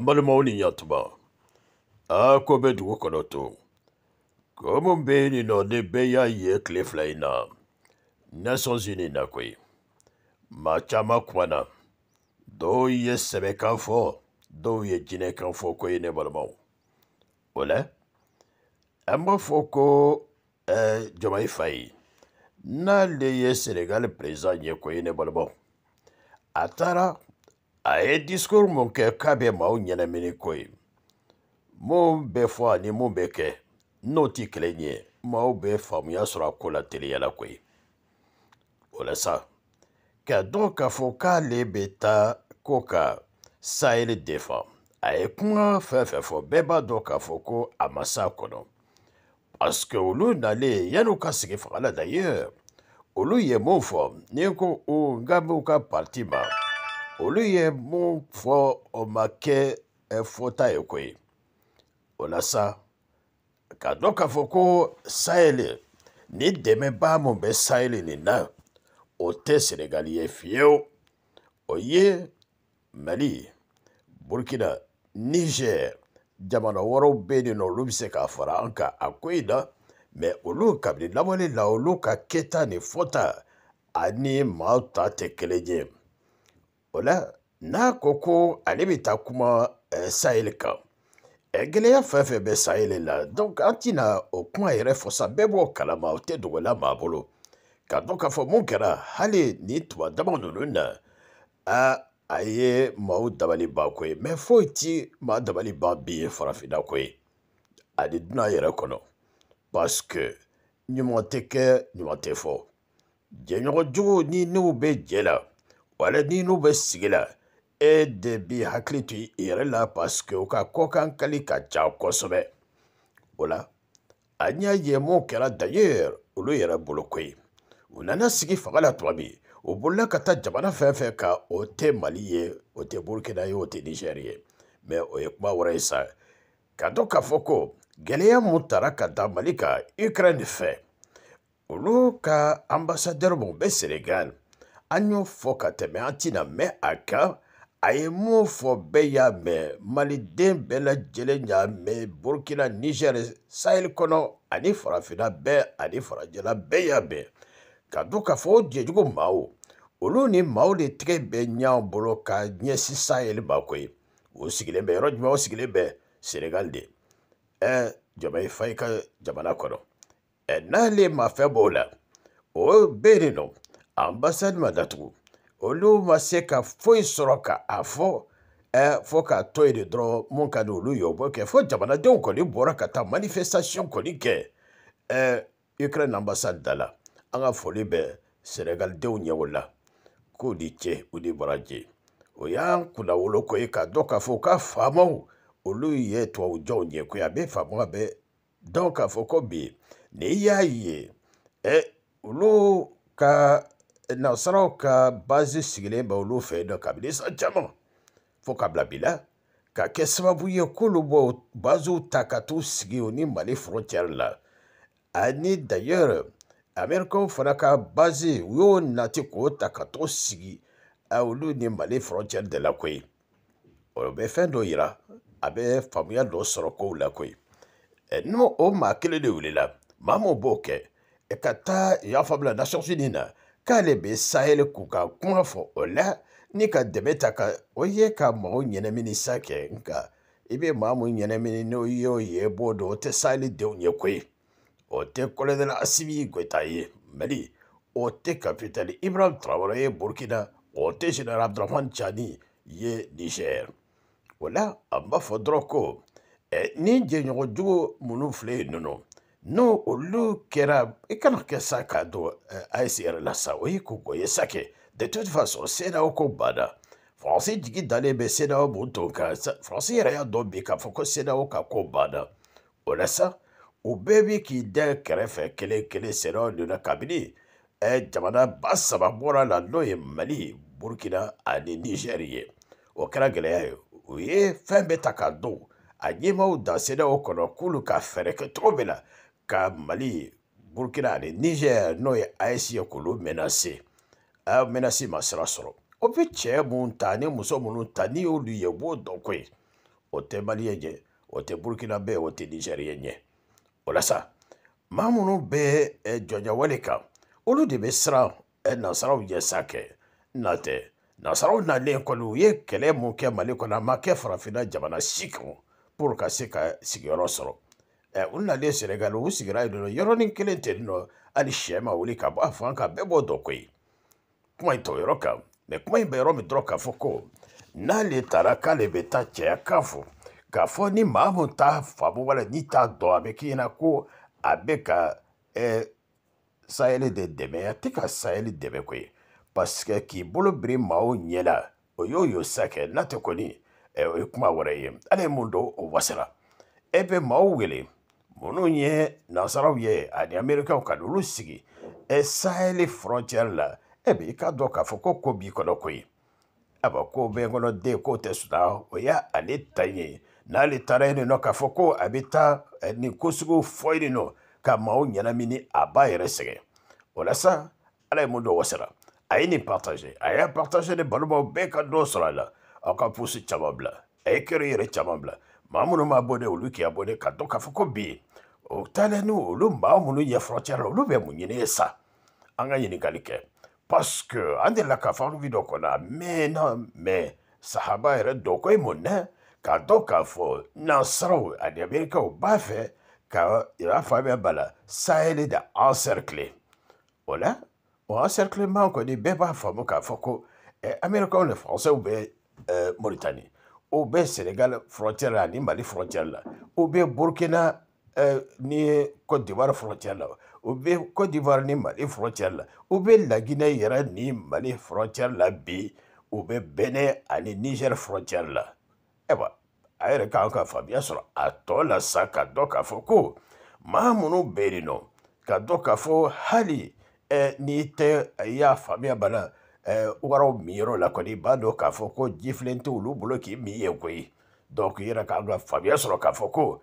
an balimaw ni ɲatuma a ko bɛ dugu kɔnɔ tun ko mun bɛ yen nin nɔ ni bɛɛ y'a ye tile fila in na nations unis na koyi maa caman kumana dɔw ye sɛbɛkan fɔ dɔw ye jinɛkan fɔ koyi ne balimaw o la an b'a fɔ ko ɛɛ eh, jɔnmayi fa ye n'ale ye senegal perezan ye koyi ne balimaw a taara a ye discour mun kɛ k'a bɛ maaw ɲɛnamini ko ye mun bɛ fɔ ani mun bɛ kɛ n'o ti kelen ye maaw bɛ faamuya sɔrɔ a ko la teliyala ko ye walasa ka dɔn k'a fɔ k'ale bɛ taa ko ka saheli defa a ye kuma fɛn fɛn fɔ bɛɛ b'a dɔn k'a fɔ ko a ma s'a kɔnɔ paske olu nalen yan'u ka sigi fanga la dayɛr olu ye mun fɔ ni ko u n ka b'u ka parti ma olu ye mun fɔ o ma kɛ fɔta ye koyi o sa k'a dɔn k'a fɔ ko sahɛli ni dɛmɛba mun bɛ sahɛli nin na o tɛ senegali ye fiyewu o ye mali burukina niger jamana wɛrɛw bɛ yen nɔ olu bɛ se k'a fara an kan a ko in na mɛ olu kabini lawale la olu ka kɛta ni fɔta ani maaw ta tɛ kelen ye o la n'a ko ko ale bɛ taa kuma euh, sahel kan euh, gɛlɛya fɛn fɛn bɛ sahel la donc an tɛna o kuma yɛrɛ fɔ sa bɛɛ b'o kalama o tɛ dogola maa bolo ka dɔn k'a fɔ mun kɛra hali ni tuma dama ninnu na a a ye maaw dabali ban ko ye mɛ foyi ti maa dabali ban bi ye farafinna ko ye ani dunan yɛrɛ kɔnɔ parce que ɲuman tɛ kɛ ɲuman tɛ fɔ jɛɲɔgɔn jugu ni n'u bɛ jɛ la wala n'i n'u bɛ sigi la e de b'i hakili to i yɛrɛ la paseke u ka kɔkan kali ka ca kosɛbɛ o la a y'a ye mun kɛra d'ailleurs olu yɛrɛ bolo ko ye u nana sigi fanga la tuma min u bolila ka taa jamana fɛn fɛn kan o tɛ mali ye eh, o tɛ burukina ye eh, o tɛ nizɛri eh. ye mɛ o ye kuma wɛrɛ ye sa ka dɔn k'a fɔ ko gɛlɛya mun tara ka da mali kan ukraine fɛ olu ka ambasadɛri mun bɛ senegal anyɔfɔ ka tɛmɛ an tɛna aka a kan a ye mun fɔ bɛɛ y'a mɛn maliden bɛɛ lajɛlen y'a mɛn burukina nizɛri sahɛli kɔnɔ ani farafinna bɛɛ ani farajɛla bɛɛ y'a mɛn ka dɔn k'a fɔ o jɛjugu maaw olu ni maaw de tɛgɛ bɛ ɲɔgɔn bolo ka ɲɛsin sahɛli ma koyi o sigilen bɛ yɔrɔ jumɛn o sigilen bɛ senegali de ɛ jama fa i ka jamana kɔnɔ ɛ n'ale ma fɛn b'o la o bɛ yen nɔ ambasadi ma datugu olu ma se ka foyi sɔrɔ ka a fɔ ɛ fɔ k'a tɔ ye de dɔrɔn mun ka di olu ye o b'o kɛ fo jamanadenw kɔni bɔra ka taa manifestation kɔni kɛ ɛ ukraine ambasadi da la an ka foli bɛ senegalidenw ɲɛ o la k'u ni ce u ni baraje o y'an kunna wolo ko ye k'a dɔn k'a fɔ u ka faamaw olu ye tubabu jɔnw ye koyi a bɛ faamaw bɛ dɔn k'a fɔ ko bi n'i y'a ye ɛ olu ka nasaraw ka bazi sigilen bɛ olu fɛ yen nɔ kabini san caman fo ka bila bi la ka kɛ sababu ye k'olu bɔ baziw ta ka t'u sigi u ni mali frontière la ani d'ailleurs amɛrikɛnw fana ka bazi u y'o nati k'o ta ka t'o sigi olu ni mali frontière de la koyi o bɛ fɛn dɔ yira a bɛ faamuya dɔ sɔrɔ kow la koyi n'o o maa kelen de wulila maa min b'o kɛ ka taa yafa bila nations unies na k'ale bɛ sahɛli k'u ka kuma fɔ o la ni ka dɛmɛ ta ka o ye ka maaw ɲɛnamini sa kɛ nka i bɛ maa mun ɲɛnamini n'o y'o ye b'o dɔn o tɛ sahɛli denw ye koyi o tɛ kɔlɔdɛla asibi goyita ye mali o tɛ kapitali ibrahim traore ye burukina o tɛ general abdurahman chani ye niger o la an b'a fɔ dɔrɔn ko ni jɛɲɔgɔnjugu minnu filɛ yen ninnu n'o olu kɛra i kana kɛ sa k'a don eh, AES yɛrɛ la sa o y'i kunko ye sake de toute façon CEDEAO ko banna Faransi jigi dalen bɛ CEDEAO mun ton kan Faransi yɛrɛ y'a dɔn bi k'a fɔ ko CEDEAO ka ko banna o la sa u bɛɛ bi k'i dɛn kɛrɛfɛ kelen kelen CEDEAO nana kabini ɛ eh, jamana ba saba bɔra la n'o ye Mali Burukina ani Niger ye o kɛra gɛlɛya ye u ye fɛn bɛɛ ta k'a don a ɲɛmaw dan CEDEAO kɔnɔ k'olu ka fɛɛrɛ kɛ cogo min na ka mali burkina ani niger n'o ye as ye k'olu menase a menase ma sira sɔrɔ o bɛ cɛ mun ta ni muso minnu ta n'i y'olu ye u b'o dɔn koyi o tɛ maliyɛn ɲɛ o tɛ burukina bɛ o tɛ nizɛriyɛn ɲɛ o la sa maa minnu bɛ ɛ jɔnjɛwale kan olu de bɛ siran ɛ nasaraw ɲɛ sa kɛ n'a tɛ nasaraw nalen kɔni u ye kɛlɛ mun kɛ mali kɔnɔ a ma kɛ farafinna jamana si kan pour ka se ka sigiyɔrɔ sɔrɔ u nalen sɛnɛgali u sigira yen nɔ yɔrɔnin kelen ten nɔ hali sɛ ma wuli ka bɔ a fan kan bɛɛ b'o dɔn koyi kuma in tɔ yɔrɔ kan mɛ kuma in bɛ yɔrɔ min dɔrɔn k'a fɔ ko n'ale taara k'ale bɛ taa cɛya kan fɔ k'a fɔ ni maa mun t'a faamu wala n'i t'a dɔn a bɛ k'i ɲɛna ko a bɛ ka ɛɛ sahɛli de dɛmɛ a tɛ ka sahɛli dɛmɛ koyi parce k'i bolo biri maa o ɲɛ la eh, o y'o y'o sa kɛ n'a tɛ koni ɛɛ o ye kuma wɛrɛ ye ala ye o wasara e bɛ wele minnu ye nansaraw ye ani amerikɛw ka n'olu sigi ɛ e sahɛli e frontière la ɛ e bi i k'a dɔn k'a fɔ ko ko b'i kɔnɔ koyi aba ko bɛ n kɔnɔ den k'o tɛ suna o ye ale ta ye n'ale taara yen nɔ k'a fɔ ko a bɛ taa nin ko sugu fɔ yen nɔ ka maaw ɲɛnamini a b'a yɛrɛ sɛgɛn o la sa ala ye mun dɔ wasara a ye nin partage a y'a partage ni balimaw bɛɛ ka dɔ sɔrɔ a la aw ka pusi caman bila a ye kɛra yɛrɛ caman bila maa minnu b'a bɔ de olu k'i bɔ de ka dɔn k'a fɔ ko bi o taalen n'o olu maa minnu ye fɔrɔcɛra olu bɛ mun ɲini sa an parce que an delila k'a fɔ alubi dɔ a mɛnna sahaba yɛrɛ dɔ ko ye mun dɛ k'a dɔn k'a fɔ nansaraw ani amerikaw b'a fɛ ka y'a faamuya bala la sahɛli de Ola, o la o encerclement kɔni bɛɛ b'a faamu k'a fɔ ko eh, amerikaw ni faransɛw bɛ eh, moritani o bɛ senegal frontière la mali frontière la o burkina ni Côte d'Ivoire frontière la u bɛ Côte d'Ivoire ni Mali frontière la u bɛ Laginɛ yɛrɛ ni Mali frontière la bi u bɛ Bɛnɛ ani Niger frontière la ayiwa eh a yɛrɛ k'an ka faamuya sɔrɔ a tɔ la sa ka dɔn k'a fɔ ko maa minnu bɛ yen nɔ ka dɔn k'a fɔ hali eh, n'i tɛ i y'a faamuya bana eh, waraw miyɔrɔ la kɔni i b'a dɔn k'a fɔ ko jifilen tɛ olu bolo k'i min ye koyi donc i yɛrɛ k'an ka faamuya sɔrɔ k'a fɔ ko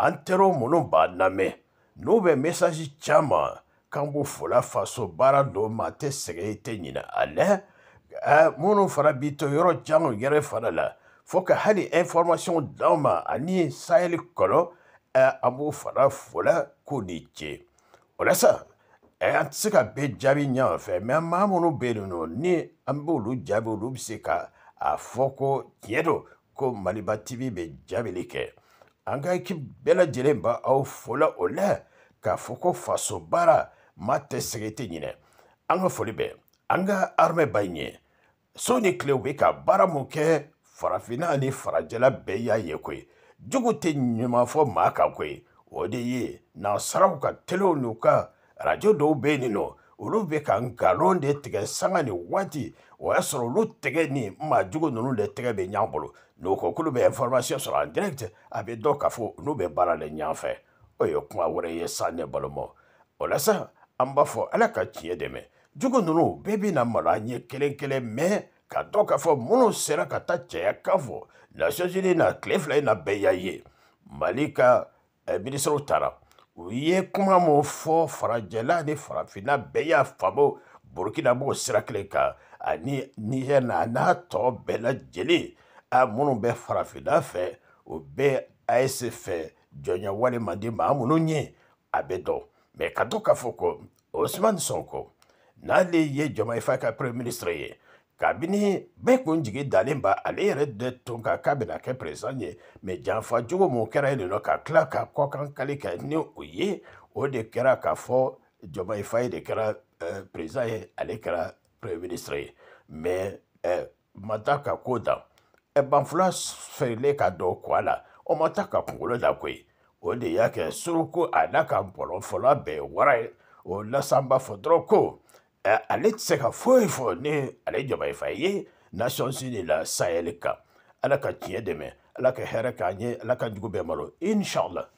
an teriw minnu b'a lamɛn n'u bɛ mesaji caman k'an b'u fila faso baara dɔw ma a tɛ sɛgɛn i tɛ ɲinɛ a lɛ minnu fana b'i to yɔrɔ jan yɛrɛ fana la fo ka hali information d'aw ma ani sahel kɔnɔ an b'u fana fola k'u ni ce o la sa an tɛ se ka bɛɛ jaabi ɲɛ fɛ mɛ maa minnu bɛ yen nɔ ni an b'olu jaabi olu bɛ se ka a fɔ ko tiɲɛ don ko maliba tv bɛ jaabili kɛ an ka ekip bɛɛ lajɛlen ba aw fola o la k'a fɔ ko faso baara maa tɛ sɛgɛ tɛ ɲinɛ an ka foli bɛ an ka armɛ ba ɲɛ so ni tile u bɛ ka baara mun kɛ farafinna ani farajɛla bɛɛ y'a ye koyi jogo tɛ ɲuman fɔ maa kan koyi o de ye nasaraw ka telew n'u ka arajo dɔw bɛ yen nin nɔ olu bɛ ka nkalon de tigɛ sanga ni waati o y'a sɔrɔ olu tɛgɛ ni maajugu ninnu de tɛgɛ bɛ ɲan bolo n'o ko k'olu bɛ information sɔrɔ en direct a bɛ dɔn k'a fɔ n'u bɛ baara de ɲan fɛ o ye kuma wɛrɛ ye sa ne balimaw o la sa an b'a fɔ ala ka tiɲɛ dɛmɛ jogo ninnu bɛɛ bɛ na malo an ɲɛ kelen kelen mɛ ka dɔn k'a fɔ minnu sera ka taa cɛya kan fɔ nations unies na tile fila in na bɛɛ y'a ye mali ka eh, minisiriw taara u ye kuma mun fɔ farajɛla ni farafina bɛɛ y'a faamu burukina b'o sira kelen kan ani nizɛri na a n'a tɔ bɛɛ lajɛlen a minnu bɛ farafina fɛ o bɛ as fɛ jɔnya walima di maa minnu ye a bɛ dɔn mɛ ka to k'a fɔ ko osman sonko n'ale ye jamaifa ka premier ministre ye kabini bɛɛ kun jigi dalen ba ale yɛrɛ de tun kan k'a bɛna kɛ perezan ye mɛ janfa cogo mun kɛra yen nɔ ka tila ka kɔkan kali kɛ ni o ye o de kɛra k'a fɔ jɔnma ifa ye de kɛra uh, ye ale kɛra premier ministre ye mɛ uh, ma taa ka ko dan uh, banfula feerelen ka dɔ kɔ a la o ma taa ka kunkolo da koyi o de y'a kɛ suruku a n'a ka bɔlɔnfɔla bɛɛ wara ye o lasanba fɔ dɔrɔn ko Eh, ale tɛ se ka foyi fɔ ni ale nations la sahel kan ala ka tiɲɛ dɛmɛ ala ka hɛrɛ ala